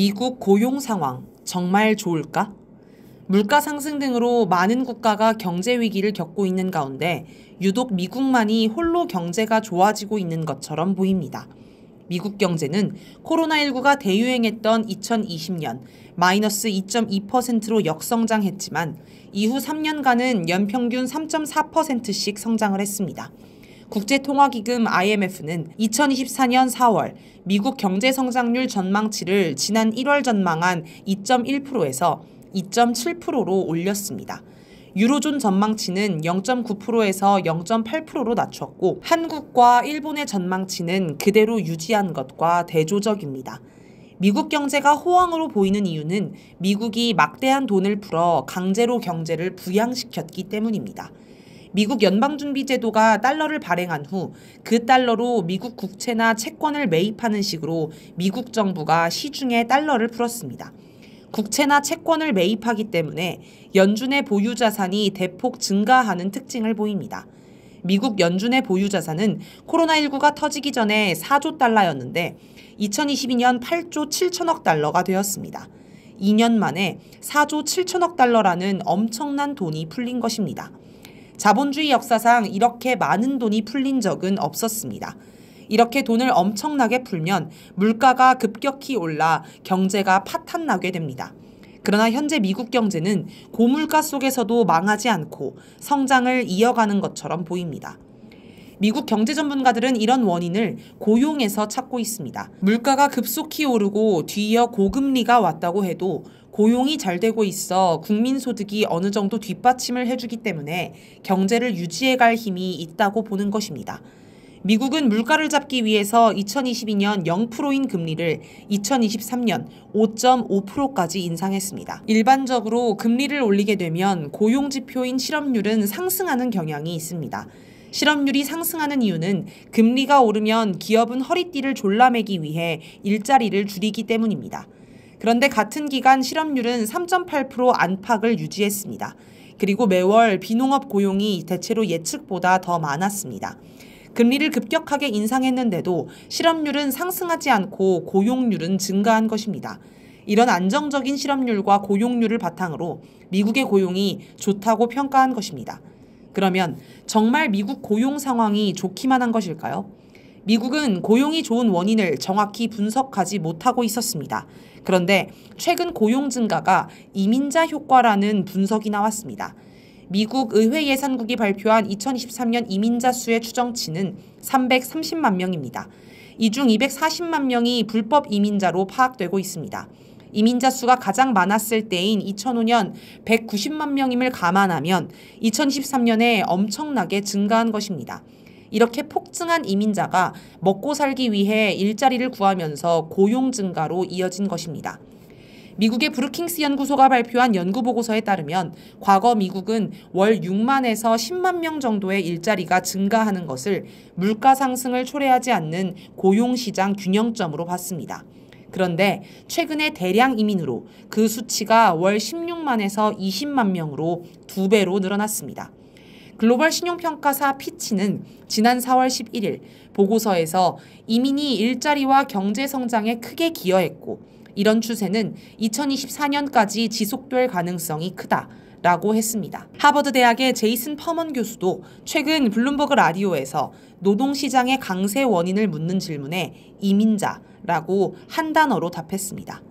미국 고용 상황 정말 좋을까? 물가 상승 등으로 많은 국가가 경제 위기를 겪고 있는 가운데 유독 미국만이 홀로 경제가 좋아지고 있는 것처럼 보입니다. 미국 경제는 코로나19가 대유행했던 2020년 마이너스 2.2%로 역성장했지만 이후 3년간은 연평균 3.4%씩 성장을 했습니다. 국제통화기금 IMF는 2024년 4월 미국 경제 성장률 전망치를 지난 1월 전망한 2.1%에서 2.7%로 올렸습니다. 유로존 전망치는 0.9%에서 0.8%로 낮췄고 한국과 일본의 전망치는 그대로 유지한 것과 대조적입니다. 미국 경제가 호황으로 보이는 이유는 미국이 막대한 돈을 풀어 강제로 경제를 부양시켰기 때문입니다. 미국 연방준비제도가 달러를 발행한 후 그 달러로 미국 국채나 채권을 매입하는 식으로 미국 정부가 시중에 달러를 풀었습니다. 국채나 채권을 매입하기 때문에 연준의 보유 자산이 대폭 증가하는 특징을 보입니다. 미국 연준의 보유 자산은 코로나19가 터지기 전에 4조 달러였는데 2022년 8조 7천억 달러가 되었습니다. 2년 만에 4조 7천억 달러라는 엄청난 돈이 풀린 것입니다. 자본주의 역사상 이렇게 많은 돈이 풀린 적은 없었습니다. 이렇게 돈을 엄청나게 풀면 물가가 급격히 올라 경제가 파탄나게 됩니다. 그러나 현재 미국 경제는 고물가 속에서도 망하지 않고 성장을 이어가는 것처럼 보입니다. 미국 경제 전문가들은 이런 원인을 고용에서 찾고 있습니다. 물가가 급속히 오르고 뒤이어 고금리가 왔다고 해도 고용이 잘 되고 있어 국민소득이 어느 정도 뒷받침을 해주기 때문에 경제를 유지해갈 힘이 있다고 보는 것입니다. 미국은 물가를 잡기 위해서 2022년 0%인 금리를 2023년 5.5%까지 인상했습니다. 일반적으로 금리를 올리게 되면 고용지표인 실업률은 상승하는 경향이 있습니다. 실업률이 상승하는 이유는 금리가 오르면 기업은 허리띠를 졸라매기 위해 일자리를 줄이기 때문입니다. 그런데 같은 기간 실업률은 3.8% 안팎을 유지했습니다. 그리고 매월 비농업 고용이 대체로 예측보다 더 많았습니다. 금리를 급격하게 인상했는데도 실업률은 상승하지 않고 고용률은 증가한 것입니다. 이런 안정적인 실업률과 고용률을 바탕으로 미국의 고용이 좋다고 평가한 것입니다. 그러면 정말 미국 고용 상황이 좋기만 한 것일까요? 미국은 고용이 좋은 원인을 정확히 분석하지 못하고 있었습니다. 그런데 최근 고용 증가가 이민자 효과라는 분석이 나왔습니다. 미국 의회 예산국이 발표한 2023년 이민자 수의 추정치는 330만 명입니다. 이 중 240만 명이 불법 이민자로 파악되고 있습니다. 이민자 수가 가장 많았을 때인 2005년 190만 명임을 감안하면 2013년에 엄청나게 증가한 것입니다. 이렇게 폭증한 이민자가 먹고 살기 위해 일자리를 구하면서 고용 증가로 이어진 것입니다. 미국의 브루킹스 연구소가 발표한 연구 보고서에 따르면 과거 미국은 월 6만에서 10만 명 정도의 일자리가 증가하는 것을 물가 상승을 초래하지 않는 고용 시장 균형점으로 봤습니다. 그런데 최근의 대량 이민으로 그 수치가 월 16만에서 20만 명으로 두 배로 늘어났습니다. 글로벌 신용평가사 피치는 지난 4월 11일 보고서에서 이민이 일자리와 경제 성장에 크게 기여했고 이런 추세는 2024년까지 지속될 가능성이 크다. 라고 했습니다. 하버드 대학의 제이슨 퍼먼 교수도 최근 블룸버그 라디오에서 노동시장의 강세 원인을 묻는 질문에 이민자라고 한 단어로 답했습니다.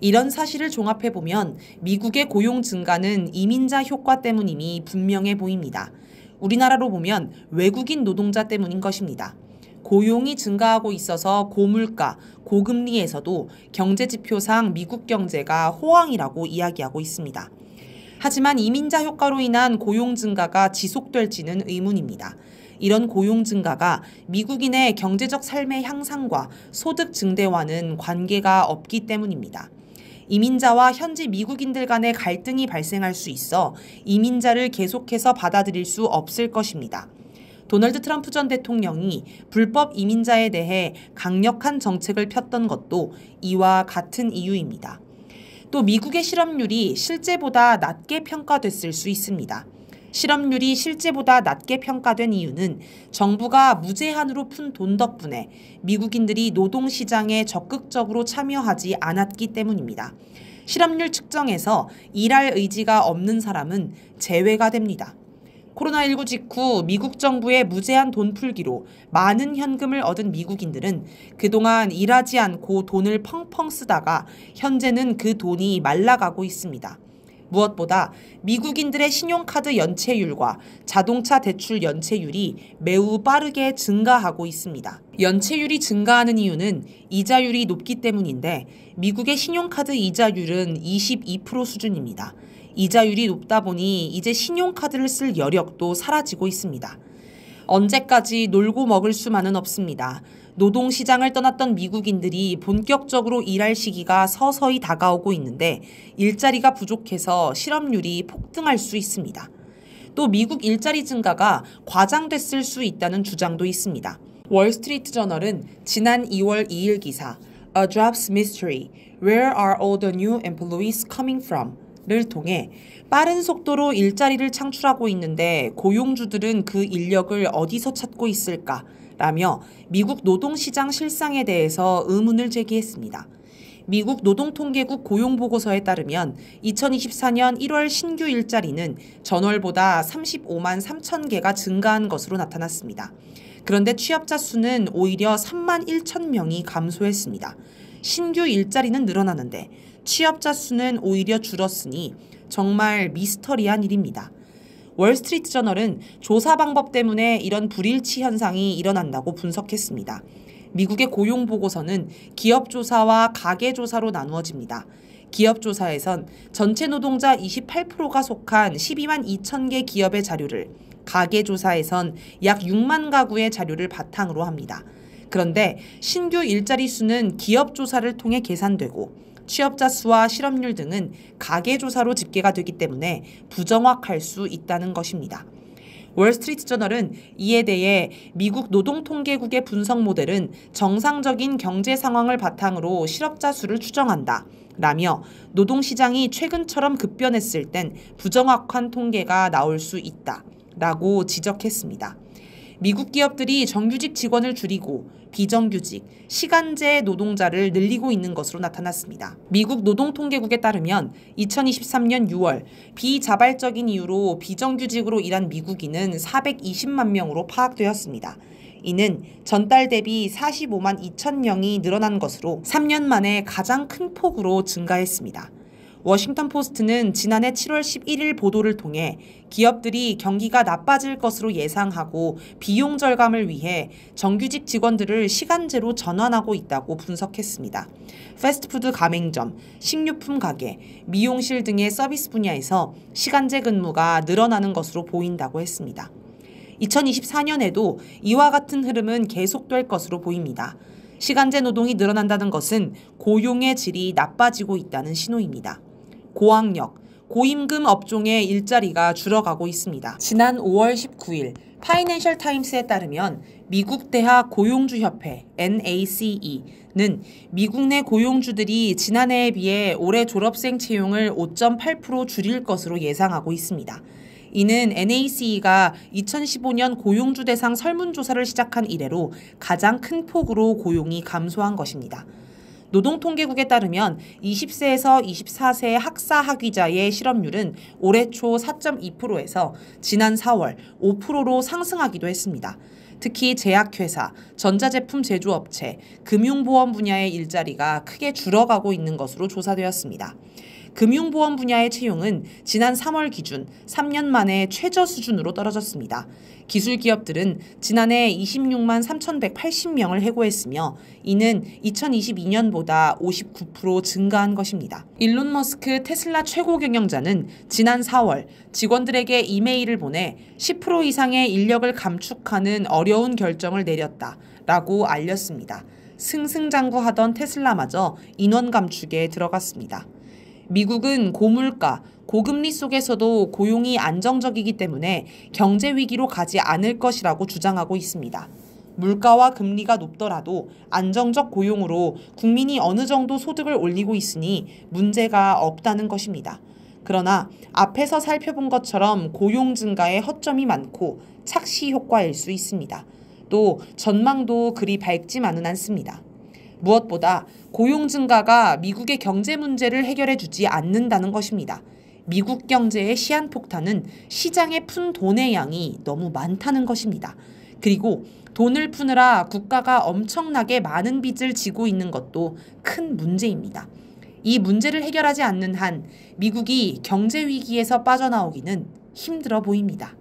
이런 사실을 종합해보면 미국의 고용 증가는 이민자 효과 때문임이 분명해 보입니다. 우리나라로 보면 외국인 노동자 때문인 것입니다. 고용이 증가하고 있어서 고물가, 고금리에서도 경제 지표상 미국 경제가 호황이라고 이야기하고 있습니다. 하지만 이민자 효과로 인한 고용 증가가 지속될지는 의문입니다. 이런 고용 증가가 미국인의 경제적 삶의 향상과 소득 증대와는 관계가 없기 때문입니다. 이민자와 현지 미국인들 간의 갈등이 발생할 수 있어 이민자를 계속해서 받아들일 수 없을 것입니다. 도널드 트럼프 전 대통령이 불법 이민자에 대해 강력한 정책을 폈던 것도 이와 같은 이유입니다. 또 미국의 실업률이 실제보다 낮게 평가됐을 수 있습니다. 실업률이 실제보다 낮게 평가된 이유는 정부가 무제한으로 푼 돈 덕분에 미국인들이 노동시장에 적극적으로 참여하지 않았기 때문입니다. 실업률 측정에서 일할 의지가 없는 사람은 제외가 됩니다. 코로나19 직후 미국 정부의 무제한 돈 풀기로 많은 현금을 얻은 미국인들은 그동안 일하지 않고 돈을 펑펑 쓰다가 현재는 그 돈이 말라가고 있습니다. 무엇보다 미국인들의 신용카드 연체율과 자동차 대출 연체율이 매우 빠르게 증가하고 있습니다. 연체율이 증가하는 이유는 이자율이 높기 때문인데 미국의 신용카드 이자율은 22% 수준입니다. 이자율이 높다 보니 이제 신용카드를 쓸 여력도 사라지고 있습니다. 언제까지 놀고 먹을 수만은 없습니다. 노동시장을 떠났던 미국인들이 본격적으로 일할 시기가 서서히 다가오고 있는데 일자리가 부족해서 실업률이 폭등할 수 있습니다. 또 미국 일자리 증가가 과장됐을 수 있다는 주장도 있습니다. 월스트리트 저널은 지난 2월 2일 기사 A Jobs Mystery Where Are All the New Employees Coming From? 를 통해 빠른 속도로 일자리를 창출하고 있는데 고용주들은 그 인력을 어디서 찾고 있을까? 라며 미국 노동시장 실상에 대해서 의문을 제기했습니다. 미국 노동통계국 고용보고서에 따르면 2024년 1월 신규 일자리는 전월보다 35만 3천 개가 증가한 것으로 나타났습니다. 그런데 취업자 수는 오히려 3만 1천 명이 감소했습니다. 신규 일자리는 늘어나는데 취업자 수는 오히려 줄었으니 정말 미스터리한 일입니다. 월스트리트 저널은 조사 방법 때문에 이런 불일치 현상이 일어난다고 분석했습니다. 미국의 고용 보고서는 기업 조사와 가계 조사로 나누어집니다. 기업 조사에선 전체 노동자 28%가 속한 12만 2천 개 기업의 자료를 가계 조사에선 약 6만 가구의 자료를 바탕으로 합니다. 그런데 신규 일자리 수는 기업 조사를 통해 계산되고 취업자 수와 실업률 등은 가계조사로 집계가 되기 때문에 부정확할 수 있다는 것입니다. 월스트리트 저널은 이에 대해 미국 노동통계국의 분석 모델은 정상적인 경제 상황을 바탕으로 실업자 수를 추정한다. 라며 노동시장이 최근처럼 급변했을 땐 부정확한 통계가 나올 수 있다. 라고 지적했습니다. 미국 기업들이 정규직 직원을 줄이고 비정규직, 시간제 노동자를 늘리고 있는 것으로 나타났습니다. 미국 노동통계국에 따르면 2023년 6월 비자발적인 이유로 비정규직으로 일한 미국인은 420만 명으로 파악되었습니다. 이는 전달 대비 45만 2천 명이 늘어난 것으로 3년 만에 가장 큰 폭으로 증가했습니다. 워싱턴 포스트는 지난해 7월 11일 보도를 통해 기업들이 경기가 나빠질 것으로 예상하고 비용 절감을 위해 정규직 직원들을 시간제로 전환하고 있다고 분석했습니다. 패스트푸드 가맹점, 식료품 가게, 미용실 등의 서비스 분야에서 시간제 근무가 늘어나는 것으로 보인다고 했습니다. 2024년에도 이와 같은 흐름은 계속될 것으로 보입니다. 시간제 노동이 늘어난다는 것은 고용의 질이 나빠지고 있다는 신호입니다. 고학력, 고임금 업종의 일자리가 줄어가고 있습니다. 지난 5월 19일 파이낸셜 타임스에 따르면 미국 대학 고용주 협회 NACE는 미국 내 고용주들이 지난해에 비해 올해 졸업생 채용을 5.8% 줄일 것으로 예상하고 있습니다. 이는 NACE가 2015년 고용주 대상 설문조사를 시작한 이래로 가장 큰 폭으로 고용이 감소한 것입니다. 노동통계국에 따르면 20세에서 24세 학사 학위자의 실업률은 올해 초 4.2%에서 지난 4월 5%로 상승하기도 했습니다. 특히 제약회사, 전자제품 제조업체, 금융보험 분야의 일자리가 크게 줄어가고 있는 것으로 조사되었습니다. 금융보험 분야의 채용은 지난 3월 기준 3년 만에 최저 수준으로 떨어졌습니다. 기술 기업들은 지난해 26만 3,180명을 해고했으며 이는 2022년보다 59% 증가한 것입니다. 일론 머스크 테슬라 최고 경영자는 지난 4월 직원들에게 이메일을 보내 10% 이상의 인력을 감축하는 어려운 결정을 내렸다 라고 알렸습니다. 승승장구하던 테슬라마저 인원 감축에 들어갔습니다. 미국은 고물가, 고금리 속에서도 고용이 안정적이기 때문에 경제 위기로 가지 않을 것이라고 주장하고 있습니다. 물가와 금리가 높더라도 안정적 고용으로 국민이 어느 정도 소득을 올리고 있으니 문제가 없다는 것입니다. 그러나 앞에서 살펴본 것처럼 고용 증가에 허점이 많고 착시 효과일 수 있습니다. 또 전망도 그리 밝지만은 않습니다. 무엇보다 고용 증가가 미국의 경제 문제를 해결해 주지 않는다는 것입니다. 미국 경제의 시한폭탄은 시장에 푼 돈의 양이 너무 많다는 것입니다. 그리고 돈을 푸느라 국가가 엄청나게 많은 빚을 지고 있는 것도 큰 문제입니다. 이 문제를 해결하지 않는 한 미국이 경제 위기에서 빠져나오기는 힘들어 보입니다.